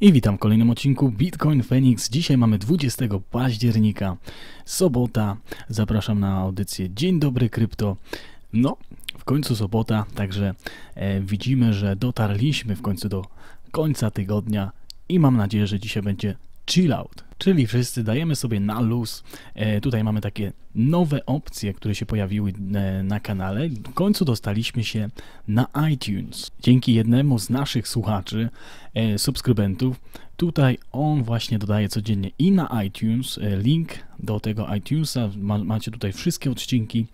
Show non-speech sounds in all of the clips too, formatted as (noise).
I witam w kolejnym odcinku Bitcoin Phoenix. Dzisiaj mamy 20 października, sobota. Zapraszam na audycję Dzień dobry krypto. No, w końcu sobota, także e, widzimy, że dotarliśmy w końcu do końca tygodnia i mam nadzieję, że dzisiaj będzie chill out czyli wszyscy dajemy sobie na luz. E, tutaj mamy takie nowe opcje, które się pojawiły e, na kanale. W końcu dostaliśmy się na iTunes. Dzięki jednemu z naszych słuchaczy, e, subskrybentów, Tutaj on właśnie dodaje codziennie i na iTunes e, link do tego iTunesa. macie tutaj wszystkie odcinki.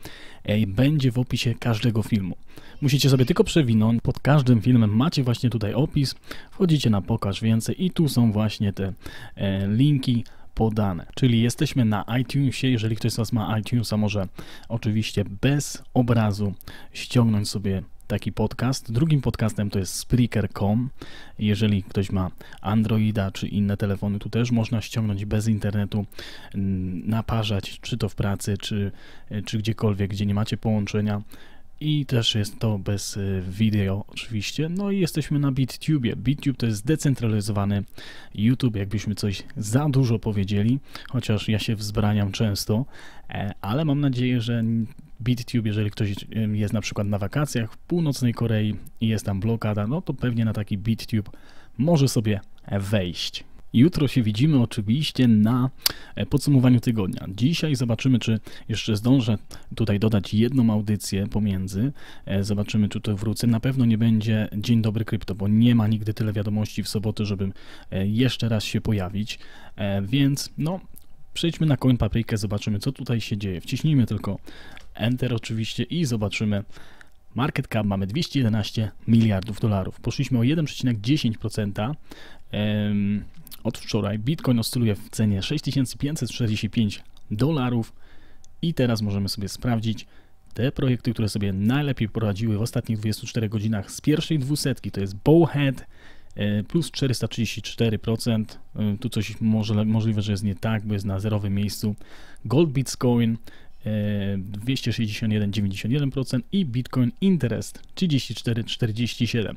E, będzie w opisie każdego filmu. Musicie sobie tylko przewinąć. Pod każdym filmem macie właśnie tutaj opis. Wchodzicie na pokaż więcej i tu są właśnie te e, linki podane. Czyli jesteśmy na iTunesie. Jeżeli ktoś z Was ma iTunesa, może oczywiście bez obrazu ściągnąć sobie taki podcast. Drugim podcastem to jest Spreaker.com. Jeżeli ktoś ma Androida czy inne telefony, tu też można ściągnąć bez internetu, mm, naparzać czy to w pracy, czy, czy gdziekolwiek, gdzie nie macie połączenia. I też jest to bez y, wideo oczywiście. No i jesteśmy na BitTube. BitTube to jest zdecentralizowany YouTube, jakbyśmy coś za dużo powiedzieli, chociaż ja się wzbraniam często, e, ale mam nadzieję, że BitTube, jeżeli ktoś jest na przykład na wakacjach w północnej Korei i jest tam blokada, no to pewnie na taki BitTube może sobie wejść. Jutro się widzimy oczywiście na e, podsumowaniu tygodnia. Dzisiaj zobaczymy, czy jeszcze zdążę tutaj dodać jedną audycję pomiędzy. E, zobaczymy, czy to wrócę. Na pewno nie będzie Dzień Dobry Krypto, bo nie ma nigdy tyle wiadomości w sobotę, żebym e, jeszcze raz się pojawić. Więc no, przejdźmy na Coin paprykę, zobaczymy co tutaj się dzieje. Wciśnijmy tylko Enter oczywiście i zobaczymy. Market cap mamy 211 miliardów dolarów. Poszliśmy o 1,10% od wczoraj. Bitcoin oscyluje w cenie 6545 dolarów i teraz możemy sobie sprawdzić te projekty, które sobie najlepiej poradziły w ostatnich 24 godzinach z pierwszej dwusetki. To jest Bowhead e, plus 434%. E, tu coś może, możliwe, że jest nie tak, bo jest na zerowym miejscu. Gold Bitcoin 261,91% i Bitcoin Interest 34,47%.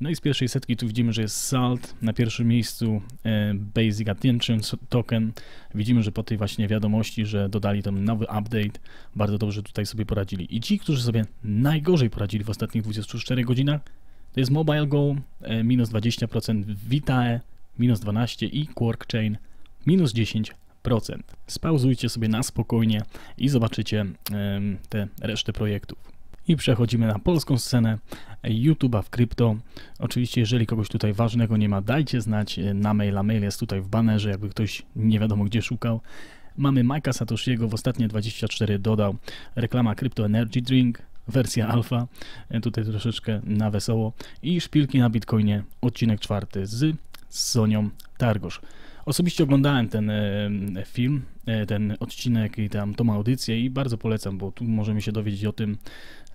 No i z pierwszej setki tu widzimy, że jest SALT, na pierwszym miejscu e, Basic Attention Token. Widzimy, że po tej właśnie wiadomości, że dodali tam nowy update, bardzo dobrze tutaj sobie poradzili. I ci, którzy sobie najgorzej poradzili w ostatnich 24 godzinach, to jest Mobile Go e, minus 20%, Vitae minus 12% i Quark Chain minus 10%. Spauzujcie sobie na spokojnie i zobaczycie te resztę projektów. I przechodzimy na polską scenę YouTube'a w krypto. Oczywiście, jeżeli kogoś tutaj ważnego nie ma, dajcie znać e, na maila. Mail jest tutaj w banerze, jakby ktoś nie wiadomo gdzie szukał. Mamy Majka Satoshiego, w ostatnie 24 dodał reklama Crypto Energy Drink, wersja alfa, e, tutaj troszeczkę na wesoło i szpilki na Bitcoinie, odcinek czwarty z Sonią Targosz. Osobiście oglądałem ten e, film, e, ten odcinek i tam tą audycję i bardzo polecam, bo tu możemy się dowiedzieć o tym,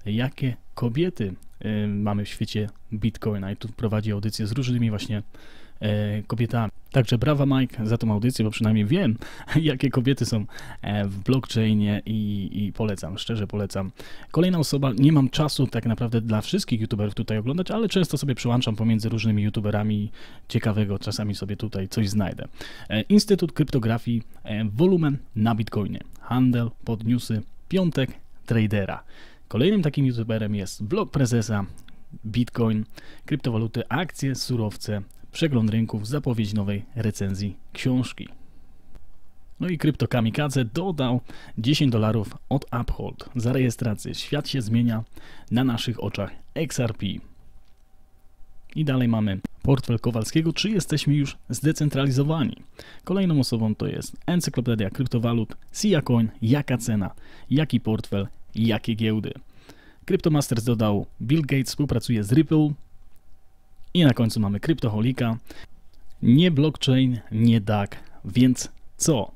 jakie kobiety e, mamy w świecie Bitcoina i tu prowadzi audycję z różnymi właśnie E, kobietami. Także brawa Mike za tą audycję, bo przynajmniej wiem, (laughs) jakie kobiety są e, w blockchainie i, i, polecam, szczerze polecam. Kolejna osoba, nie mam czasu tak naprawdę dla wszystkich youtuberów tutaj oglądać, ale często sobie przyłączam pomiędzy różnymi youtuberami ciekawego, czasami sobie tutaj coś znajdę. E, Instytut Kryptografii, wolumen na Bitcoinie, handel, podniósy, piątek, tradera. Kolejnym takim youtuberem jest blog prezesa, Bitcoin, kryptowaluty, akcje, surowce, przegląd rynków, zapowiedź nowej recenzji książki. No i kryptokamikadze dodał 10 dolarów od Uphold za rejestrację. Świat się zmienia na naszych oczach. XRP. I dalej mamy portfel Kowalskiego. Czy jesteśmy już zdecentralizowani? Kolejną osobą to jest Encyklopedia Kryptowalut, Siacoin, jaka cena, jaki portfel, jakie giełdy. CryptoMasters dodał, Bill Gates współpracuje z Ripple, i na końcu mamy kryptoholika. Nie blockchain, nie DAG, więc co?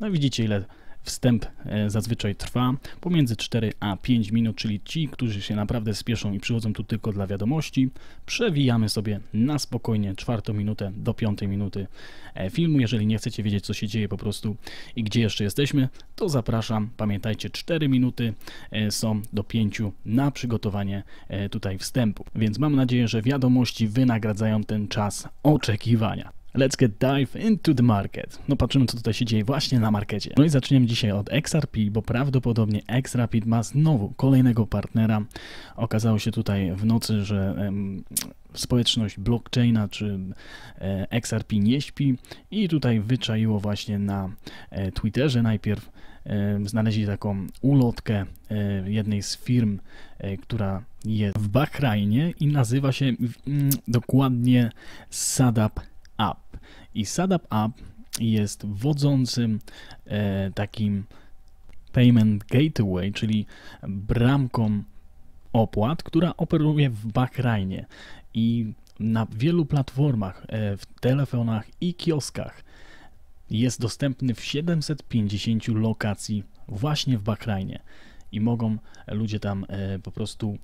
No widzicie ile Wstęp e, zazwyczaj trwa pomiędzy 4 a 5 minut, czyli ci, którzy się naprawdę spieszą i przychodzą tu tylko dla wiadomości, przewijamy sobie na spokojnie czwartą minutę do piątej minuty e, filmu. Jeżeli nie chcecie wiedzieć, co się dzieje po prostu i gdzie jeszcze jesteśmy, to zapraszam. Pamiętajcie, 4 minuty e, są do 5 na przygotowanie tutaj wstępu. Więc mam nadzieję, że wiadomości wynagradzają ten czas oczekiwania. Let's get dive into the market. No patrzymy co tutaj się dzieje właśnie na markecie. No i zaczniemy dzisiaj od XRP, bo prawdopodobnie XRapid ma znowu kolejnego partnera. Okazało się tutaj w nocy, że em, społeczność blockchaina czy e, XRP nie śpi i tutaj wyczaiło właśnie na e, Twitterze najpierw e, znaleźli taką ulotkę e, jednej z firm, e, która jest w Bahrajnie i nazywa się mm, dokładnie Sadap App. I Sadap App jest wodzącym e, takim payment gateway, czyli bramką opłat, która operuje w backrainie i na wielu platformach, e, w telefonach i kioskach jest dostępny w 750 lokacji właśnie w backrainie i mogą ludzie tam e, po prostu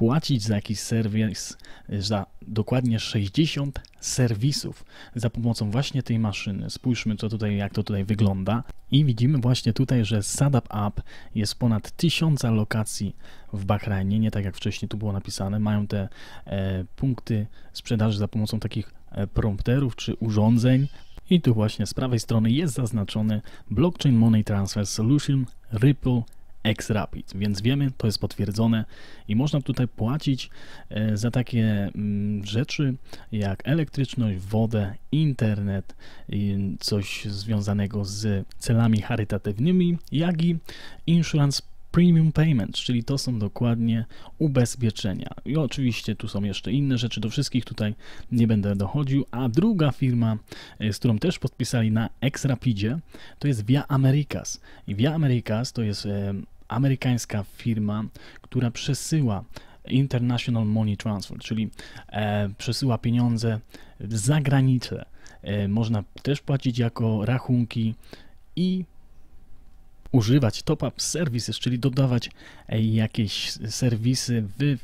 płacić za jakiś serwis, za dokładnie 60 serwisów za pomocą właśnie tej maszyny. Spójrzmy co tutaj, jak to tutaj wygląda. I widzimy właśnie tutaj, że Sadap App jest ponad 1000 lokacji w Bahrajnie, nie tak jak wcześniej tu było napisane. Mają te e, punkty sprzedaży za pomocą takich e, prompterów czy urządzeń. I tu właśnie z prawej strony jest zaznaczony Blockchain Money Transfer Solution Ripple X-Rapid, więc wiemy, to jest potwierdzone i można tutaj płacić e, za takie mm, rzeczy jak elektryczność, wodę, internet, coś związanego z celami charytatywnymi, jak i insurance Premium payments, czyli to są dokładnie ubezpieczenia. I oczywiście tu są jeszcze inne rzeczy, do wszystkich tutaj nie będę dochodził. A druga firma, e, z którą też podpisali na X-Rapidzie, to jest Via Americas. I Via Americas to jest e, amerykańska firma, która przesyła International Money Transfer, czyli e, przesyła pieniądze za granicę. E, można też płacić jako rachunki i używać top-up services, czyli dodawać jakieś serwisy w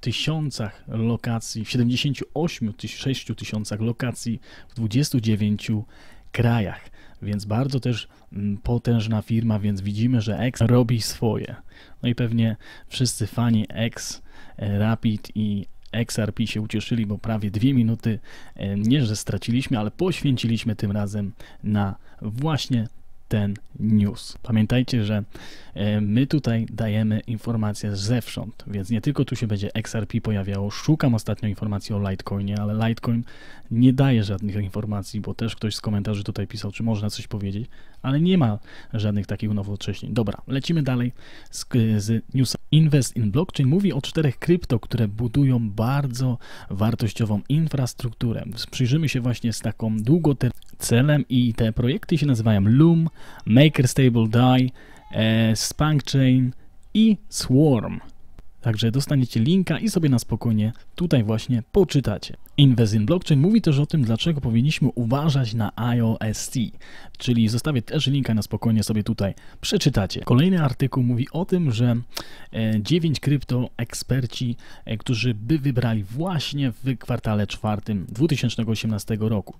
tysiącach lokacji, w 78 6 tysiącach lokacji w 29 krajach. Więc bardzo też mm, potężna firma, więc widzimy, że X robi swoje. No i pewnie wszyscy fani X, e, Rapid i XRP się ucieszyli, bo prawie dwie minuty e, nie, że straciliśmy, ale poświęciliśmy tym razem na właśnie ten news. Pamiętajcie, że e, my tutaj dajemy informacje zewsząd, więc nie tylko tu się będzie XRP pojawiało. Szukam ostatnio informacji o Litecoinie, ale Litecoin nie daje żadnych informacji, bo też ktoś z komentarzy tutaj pisał, czy można coś powiedzieć, ale nie ma żadnych takich unowocześnień. Dobra, lecimy dalej z, z newsami. Invest in Blockchain mówi o czterech krypto, które budują bardzo wartościową infrastrukturę. Przyjrzymy się właśnie z taką długoterminową celem i te projekty się nazywają Loom, Maker Stable DAI, e, Spunk Chain i Swarm. Także dostaniecie linka i sobie na spokojnie tutaj właśnie poczytacie. Invest in Blockchain mówi też o tym, dlaczego powinniśmy uważać na IOST, czyli zostawię też linka na spokojnie sobie tutaj przeczytacie. Kolejny artykuł mówi o tym, że 9 e, krypto eksperci, e, którzy by wybrali właśnie w kwartale czwartym 2018 roku.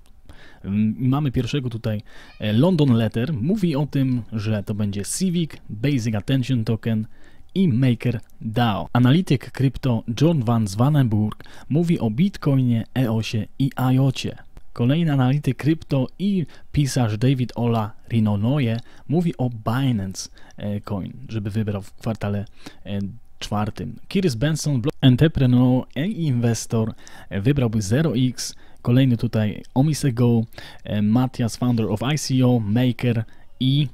Mamy pierwszego tutaj e, London Letter, mówi o tym, że to będzie Civic, Basic Attention Token, i MakerDAO. Analityk krypto John van Zwanenburg mówi o Bitcoinie, EOSie i IOCie. Kolejny analityk krypto i pisarz David Ola Rinonoje mówi o Binance e, Coin, żeby wybrał w kwartale e, czwartym. Kiris Benson, entrepreneur i inwestor, e, wybrałby 0x. Kolejny tutaj Omisego, Matthias, founder of ICO, Maker i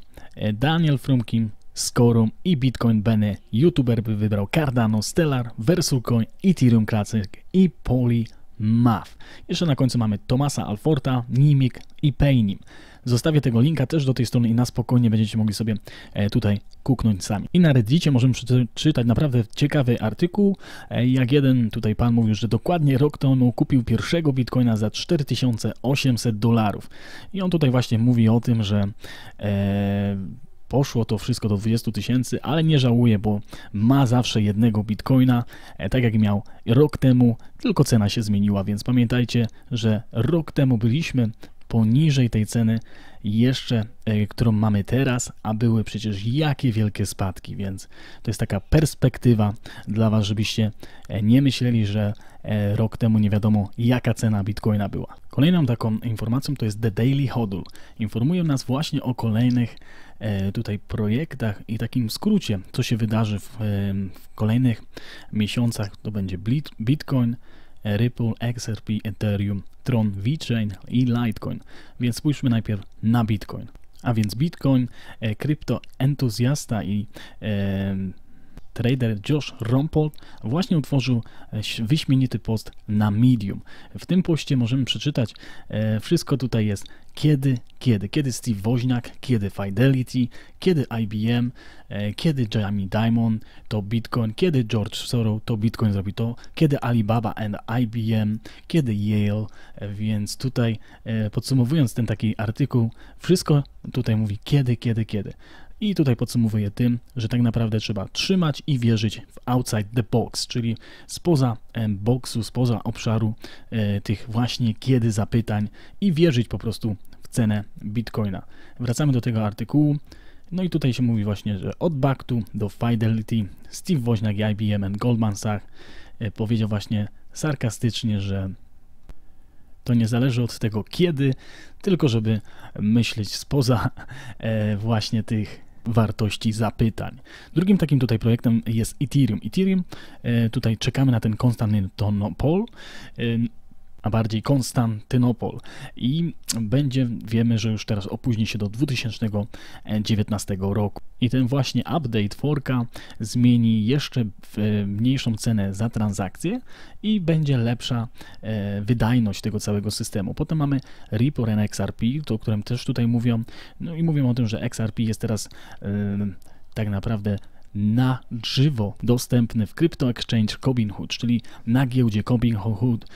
Daniel Frumkin, Skorum i Bitcoin Bene. YouTuber by wybrał Cardano, Stellar, VersuCoin, Ethereum Classic i Poly Math. Jeszcze na końcu mamy Tomasa Alforta, Nimik i Paynim. Zostawię tego linka też do tej strony i na spokojnie będziecie mogli sobie e, tutaj kuknąć sami. I na Reddicie możemy przeczytać naprawdę ciekawy artykuł, e, jak jeden tutaj pan mówił, że dokładnie rok temu kupił pierwszego bitcoina za 4800 dolarów. I on tutaj właśnie mówi o tym, że e, Poszło to wszystko do 20 tysięcy, ale nie żałuję, bo ma zawsze jednego bitcoina, e, tak jak miał rok temu, tylko cena się zmieniła, więc pamiętajcie, że rok temu byliśmy poniżej tej ceny jeszcze, e, którą mamy teraz, a były przecież jakie wielkie spadki, więc to jest taka perspektywa dla Was, żebyście e, nie myśleli, że e, rok temu nie wiadomo jaka cena Bitcoina była. Kolejną taką informacją to jest The Daily Hodl. Informują nas właśnie o kolejnych tutaj projektach i takim skrócie, co się wydarzy w, w kolejnych miesiącach, to będzie Bitcoin, Ripple, XRP, Ethereum, Tron, VeChain i Litecoin. Więc spójrzmy najpierw na Bitcoin. A więc Bitcoin, e, kryptoentuzjasta i e, trader Josh Rompold właśnie utworzył e, wyśmienity post na Medium. W tym poście możemy przeczytać, e, wszystko tutaj jest kiedy, kiedy, kiedy Steve Woźniak, kiedy Fidelity, kiedy IBM, e, kiedy Jamie Dimon to Bitcoin, kiedy George Soros to Bitcoin zrobi to, kiedy Alibaba and IBM, kiedy Yale, więc tutaj podsumowując ten taki artykuł, wszystko tutaj mówi kiedy, kiedy, kiedy. I tutaj podsumowuję tym, że tak naprawdę trzeba trzymać i wierzyć w outside the box, czyli spoza boxu, spoza obszaru e, tych właśnie kiedy zapytań i wierzyć po prostu w cenę bitcoina. Wracamy do tego artykułu. No i tutaj się mówi właśnie, że od Baktu do Fidelity Steve Woźniak, IBM and Goldman Sachs e, powiedział właśnie sarkastycznie, że to nie zależy od tego kiedy, tylko żeby myśleć spoza e, właśnie tych wartości zapytań. Drugim takim tutaj projektem jest Ethereum. Ethereum, e, tutaj czekamy na ten Konstantin Tonopol. E, a bardziej Konstantynopol. I będzie, wiemy, że już teraz opóźni się do 2019 roku. I ten właśnie update forka zmieni jeszcze e, mniejszą cenę za transakcję i będzie lepsza e, wydajność tego całego systemu. Potem mamy Ripple and XRP, o którym też tutaj mówią, no i mówią o tym, że XRP jest teraz e, tak naprawdę na żywo dostępny w Crypto Exchange Robinhood, czyli na giełdzie Robinhood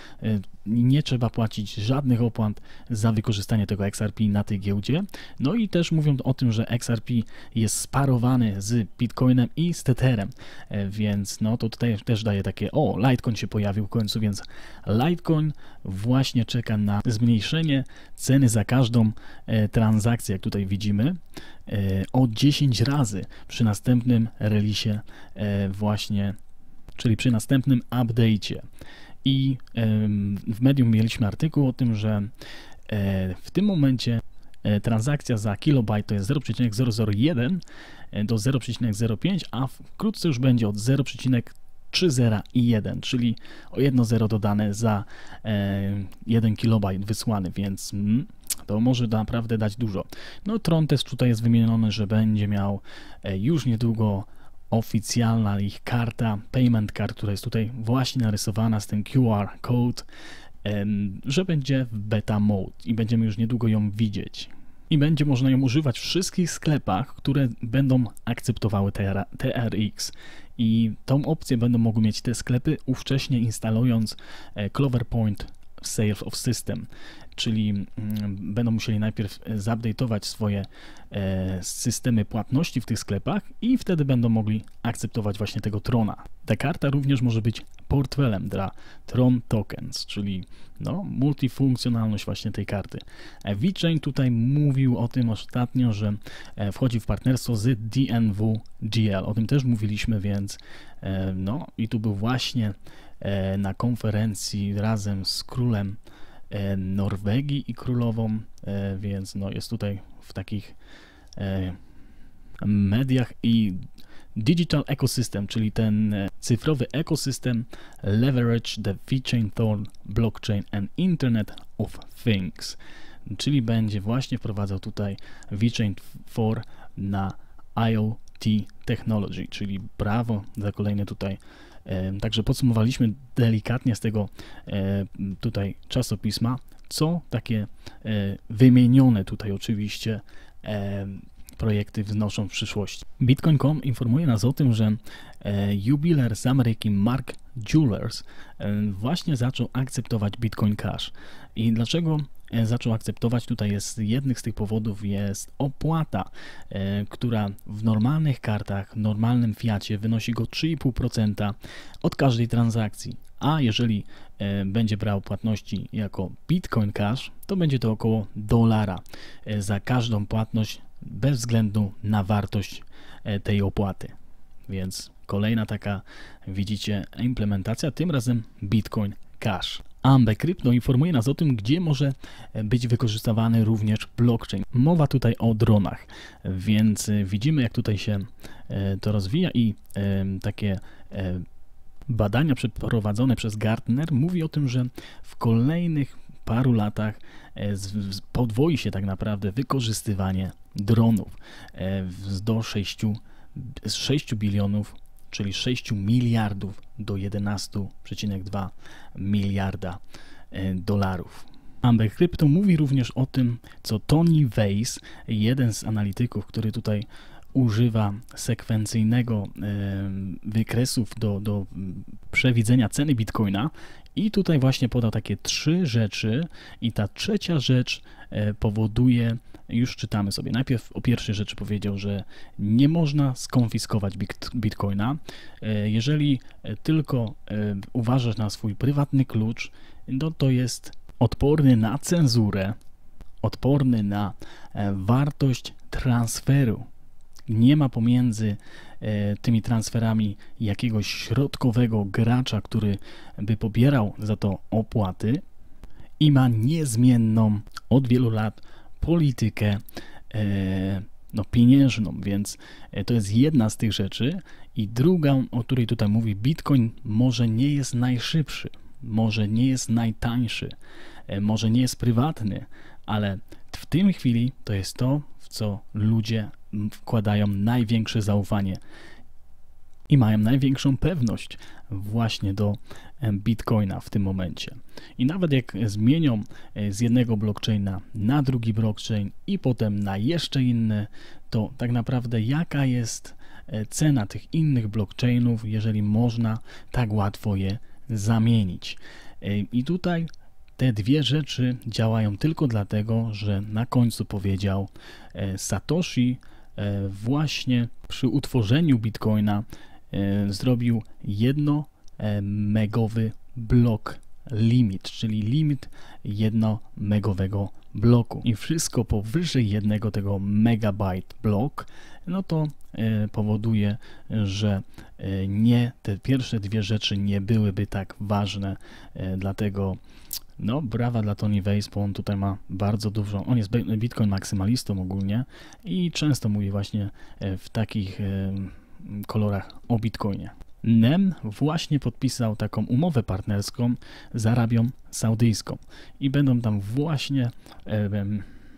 nie trzeba płacić żadnych opłat za wykorzystanie tego XRP na tej giełdzie. No i też mówią o tym, że XRP jest sparowany z Bitcoinem i z Tetherem, e, więc no to tutaj też daje takie, o, Litecoin się pojawił w końcu, więc Litecoin właśnie czeka na zmniejszenie ceny za każdą e, transakcję, jak tutaj widzimy, e, o 10 razy przy następnym release właśnie, czyli przy następnym update'cie. I w medium mieliśmy artykuł o tym, że e, w tym momencie e, transakcja za kilobajt to jest 0,001 e, do 0,05, a wkrótce już będzie od 0,301, i czyli o jedno 0 dodane za 1 kilobajt wysłany, więc mm, to może naprawdę dać dużo. No Tron też tutaj jest wymieniony, że będzie miał już niedługo oficjalna ich karta, payment card, która jest tutaj właśnie narysowana z tym QR code, że będzie w beta mode i będziemy już niedługo ją widzieć. I będzie można ją używać w wszystkich sklepach, które będą akceptowały TRX. I tą opcję będą mogły mieć te sklepy, ówcześnie instalując e, Clover Point. Sales of System, czyli mm, będą musieli najpierw e, zupdate'ować swoje e, systemy płatności w tych sklepach i wtedy będą mogli akceptować właśnie tego Trona. Ta karta również może być portfelem dla Tron Tokens, czyli no, multifunkcjonalność właśnie tej karty. E, VeChain tutaj mówił o tym ostatnio, że wchodzi w partnerstwo z DNWGL. GL. O tym też mówiliśmy, więc no i tu był właśnie E, na konferencji razem z królem e, Norwegii i królową, e, więc no jest tutaj w takich mediach i Digital Ecosystem, czyli ten cyfrowy ekosystem Leverage the VeChain Thorn Blockchain and Internet of Things, czyli będzie właśnie wprowadzał tutaj VeChain 4 na IoT Technology, czyli brawo za kolejny tutaj Także podsumowaliśmy delikatnie z tego e, tutaj czasopisma, co takie e, wymienione tutaj oczywiście projekty wznoszą w przyszłość. Bitcoin.com informuje nas o tym, że e, jubiler z Ameryki Mark Jewelers e, właśnie zaczął akceptować Bitcoin Cash. I dlaczego e, zaczął akceptować. Tutaj jest jednych z tych powodów jest opłata, która w normalnych kartach, normalnym fiacie wynosi go 3,5% od każdej transakcji. A jeżeli będzie brał płatności jako Bitcoin Cash, to będzie to około dolara za każdą płatność bez względu na wartość e, tej opłaty. Więc kolejna taka, widzicie, implementacja, tym razem Bitcoin Cash. Ambe Crypto informuje nas o tym, gdzie może e, być wykorzystywany również blockchain. Mowa tutaj o dronach, więc e, widzimy, jak tutaj się to rozwija i takie badania przeprowadzone przez Gartner mówi o tym, że w kolejnych paru latach podwoi się tak naprawdę wykorzystywanie dronów e, do 6, z 6 bilionów, czyli 6 miliardów do 11,2 miliarda e, dolarów. Amber Crypto mówi również o tym, co Tony Weiss, jeden z analityków, który tutaj używa sekwencyjnego wykresów do, do przewidzenia ceny bitcoina i tutaj właśnie podał takie trzy rzeczy i ta trzecia rzecz e, powoduje, już czytamy sobie, najpierw o pierwszej rzeczy powiedział, że nie można skonfiskować bitcoina, e, jeżeli tylko e, uważasz na swój prywatny klucz, no to jest odporny na cenzurę, odporny na wartość transferu nie ma pomiędzy e, tymi transferami jakiegoś środkowego gracza, który by pobierał za to opłaty i ma niezmienną od wielu lat politykę e, no, pieniężną, więc e, to jest jedna z tych rzeczy. I drugą, o której tutaj mówi, Bitcoin może nie jest najszybszy, może nie jest najtańszy, może nie jest prywatny, ale w tym chwili to jest to, co ludzie wkładają największe zaufanie i mają największą pewność właśnie do e, Bitcoina w tym momencie. I nawet jak zmienią e, z jednego blockchaina na drugi blockchain i potem na jeszcze inny, to tak naprawdę jaka jest e, cena tych innych blockchainów, jeżeli można tak łatwo je zamienić. I tutaj te dwie rzeczy działają tylko dlatego, że na końcu powiedział e, Satoshi e, właśnie przy utworzeniu Bitcoina e, zrobił jedno megowy blok limit, czyli limit jednomegowego bloku i wszystko powyżej jednego tego megabajt blok, no to e, powoduje, że e, nie, te pierwsze dwie rzeczy nie byłyby tak ważne, e, dlatego no, brawa dla Tony Weiss, bo on tutaj ma bardzo dużo, on jest bitcoin maksymalistą ogólnie i często mówi właśnie w takich kolorach o bitcoinie. NEM właśnie podpisał taką umowę partnerską z Arabią Saudyjską i będą tam właśnie e,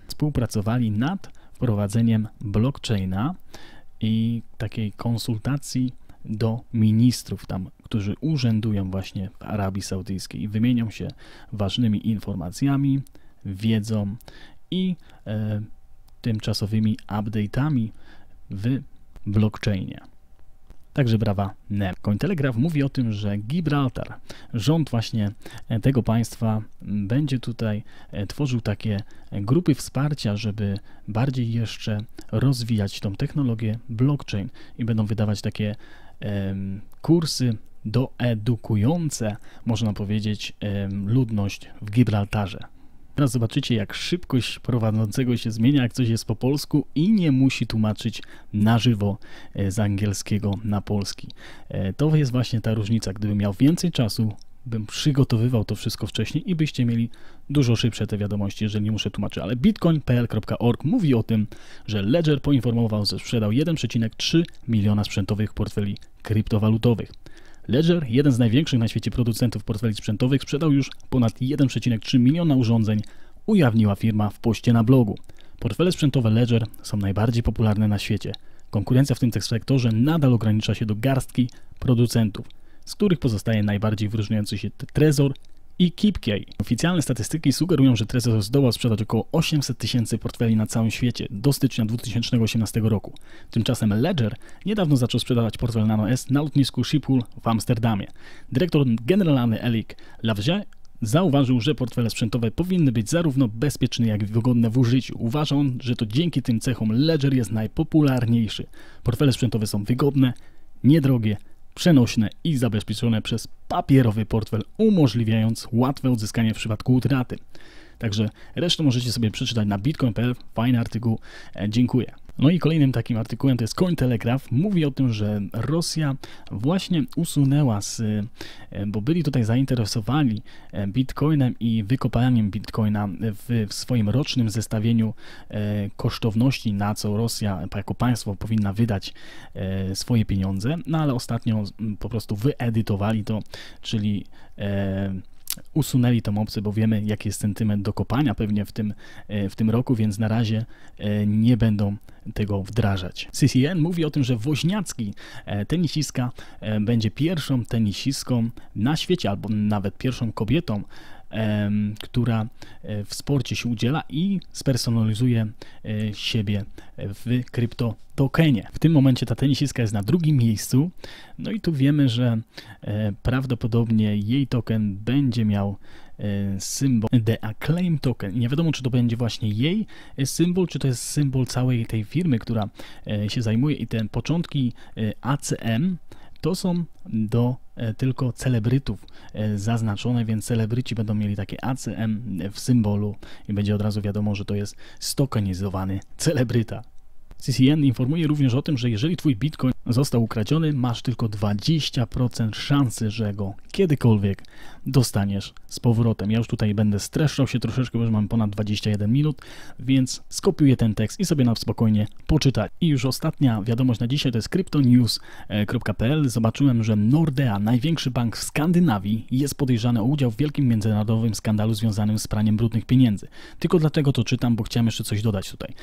współpracowali nad wprowadzeniem blockchaina i takiej konsultacji do ministrów tam, którzy urzędują właśnie w Arabii Saudyjskiej i wymienią się ważnymi informacjami, wiedzą i e, tymczasowymi update'ami w blockchainie. Także brawa NEM. Cointelegraph mówi o tym, że Gibraltar, rząd właśnie e, tego państwa będzie tutaj e, tworzył takie e, grupy wsparcia, żeby bardziej jeszcze rozwijać tą technologię blockchain i będą wydawać takie um, kursy doedukujące, można powiedzieć, um, ludność w Gibraltarze. Teraz zobaczycie, jak szybkość prowadzącego się zmienia, jak coś jest po polsku i nie musi tłumaczyć na żywo e, z angielskiego na polski. E, to jest właśnie ta różnica. Gdybym miał więcej czasu, bym przygotowywał to wszystko wcześniej i byście mieli dużo szybsze te wiadomości, jeżeli nie muszę tłumaczyć. Ale bitcoin.pl.org mówi o tym, że Ledger poinformował, że sprzedał 1,3 miliona sprzętowych portfeli kryptowalutowych. Ledger, jeden z największych na świecie producentów portfeli sprzętowych, sprzedał już ponad 1,3 miliona urządzeń, ujawniła firma w poście na blogu. Portfele sprzętowe Ledger są najbardziej popularne na świecie. Konkurencja w tym sektorze nadal ogranicza się do garstki producentów, z których pozostaje najbardziej wyróżniający się Trezor, i KeepKey. Oficjalne statystyki sugerują, że Trezor zdołał sprzedać około 800 tysięcy portfeli na całym świecie do stycznia 2018 roku. Tymczasem Ledger niedawno zaczął sprzedawać portfel Nano S na lotnisku Schiphol w Amsterdamie. Dyrektor generalny Elik Lavzie Zauważył, że portfele sprzętowe powinny być zarówno bezpieczne, jak i wygodne w użyciu. Uważa on, że to dzięki tym cechom Ledger jest najpopularniejszy. Portfele sprzętowe są wygodne, niedrogie, przenośne i zabezpieczone przez papierowy portfel, umożliwiając łatwe odzyskanie w przypadku utraty. Także resztę możecie sobie przeczytać na bitcoin.pl. Fajny artykuł. E, dziękuję. No i kolejnym takim artykułem to jest Cointelegraph. Mówi o tym, że Rosja właśnie usunęła z, e, bo byli tutaj zainteresowani e, bitcoinem i wykopaniem bitcoina w, w swoim rocznym zestawieniu e, kosztowności, na co Rosja jako państwo powinna wydać swoje pieniądze, no ale ostatnio po prostu wyedytowali to, czyli usunęli tą opcję, bo wiemy jaki jest sentyment do kopania pewnie w tym, e, w tym roku, więc na razie e, nie będą tego wdrażać. CCN mówi o tym, że Woźniacki e, tenisiska będzie pierwszą tenisistką na świecie, albo nawet pierwszą kobietą która e, w sporcie się udziela i spersonalizuje e, siebie w kryptotokenie. W tym momencie ta tenisiska jest na drugim miejscu, no i tu wiemy, że e, prawdopodobnie jej token będzie miał symbol The Acclaim Token. Nie wiadomo, czy to będzie właśnie jej symbol, czy to jest symbol całej tej firmy, która się zajmuje i te początki ACM to są do e, tylko celebrytów e, zaznaczone, więc celebryci będą mieli takie ACM w symbolu i będzie od razu wiadomo, że to jest stokenizowany celebryta. CCN informuje również o tym, że jeżeli Twój Bitcoin został ukradziony, masz tylko 20% szansy, że go kiedykolwiek dostaniesz z powrotem. Ja już tutaj będę streszczał się troszeczkę, bo już mam ponad 21 minut, więc skopiuję ten tekst i sobie na spokojnie poczytać. I już ostatnia wiadomość na dzisiaj to jest cryptonews.pl. Zobaczyłem, że Nordea, największy bank w Skandynawii, jest podejrzany o udział w wielkim międzynarodowym skandalu związanym z praniem brudnych pieniędzy. Tylko dlatego to czytam, bo chciałem jeszcze coś dodać tutaj.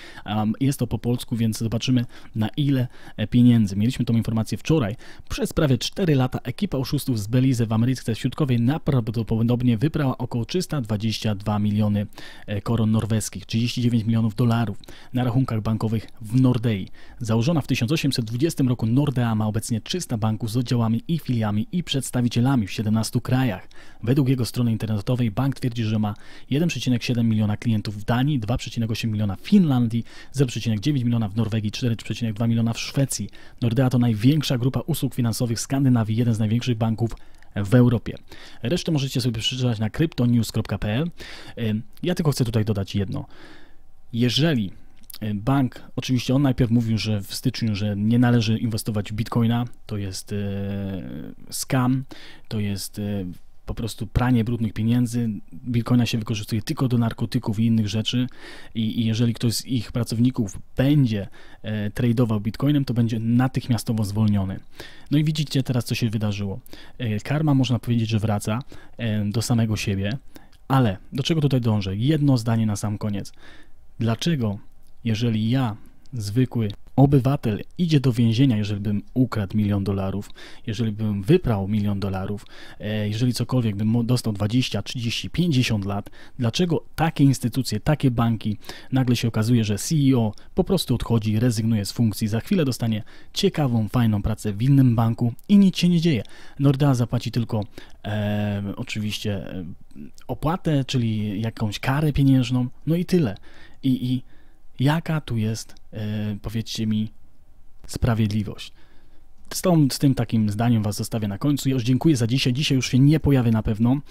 jest to po polsku, więc zobaczymy na ile pieniędzy. Mieli Mieliśmy tą informację wczoraj. Przez prawie 4 lata ekipa oszustów z Belize w Ameryce Środkowej prawdopodobnie wyprała około 322 miliony e, koron norweskich, 39 milionów dolarów na rachunkach bankowych w Nordei. Założona w 1820 roku Nordea ma obecnie 300 banków z oddziałami i filiami i przedstawicielami w 17 krajach. Według jego strony internetowej bank twierdzi, że ma 1,7 miliona klientów w Danii, 2,8 miliona w Finlandii, 0,9 miliona w Norwegii, 4,2 miliona w Szwecji. Nordea to największa grupa usług finansowych Skandynawii, jeden z największych banków w Europie. Resztę możecie sobie przeczytać na cryptonews.pl. Ja tylko chcę tutaj dodać jedno. Jeżeli e, bank, oczywiście on najpierw mówił, że w styczniu, że nie należy inwestować w bitcoina, to jest e, scam, to jest e, po prostu pranie brudnych pieniędzy. Bitcoina się wykorzystuje tylko do narkotyków i innych rzeczy i, i jeżeli ktoś z ich pracowników będzie e, tradeował Bitcoinem, to będzie natychmiastowo zwolniony. No i widzicie teraz, co się wydarzyło. E, karma można powiedzieć, że wraca e, do samego siebie, ale do czego tutaj dążę? Jedno zdanie na sam koniec. Dlaczego, jeżeli ja, zwykły obywatel idzie do więzienia, jeżeli bym ukradł milion dolarów, jeżeli bym wyprał milion dolarów, e, jeżeli cokolwiek bym dostał 20, 30, 50 lat, dlaczego takie instytucje, takie banki, nagle się okazuje, że CEO po prostu odchodzi, rezygnuje z funkcji, za chwilę dostanie ciekawą, fajną pracę w innym banku i nic się nie dzieje. Nordea zapłaci tylko e, oczywiście e, opłatę, czyli jakąś karę pieniężną, no i tyle. I, i Jaka tu jest, e, powiedzcie mi, sprawiedliwość? Z, tą, z, tym takim zdaniem Was zostawię na końcu. już dziękuję za dzisiaj. Dzisiaj już się nie pojawię na pewno, e,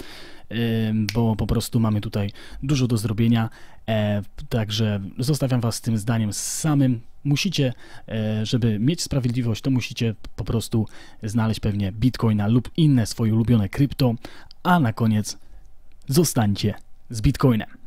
bo po prostu mamy tutaj dużo do zrobienia. E, także zostawiam Was z tym zdaniem samym. Musicie, żeby mieć sprawiedliwość, to musicie po prostu znaleźć pewnie bitcoina lub inne swoje ulubione krypto. A na koniec zostańcie z bitcoinem.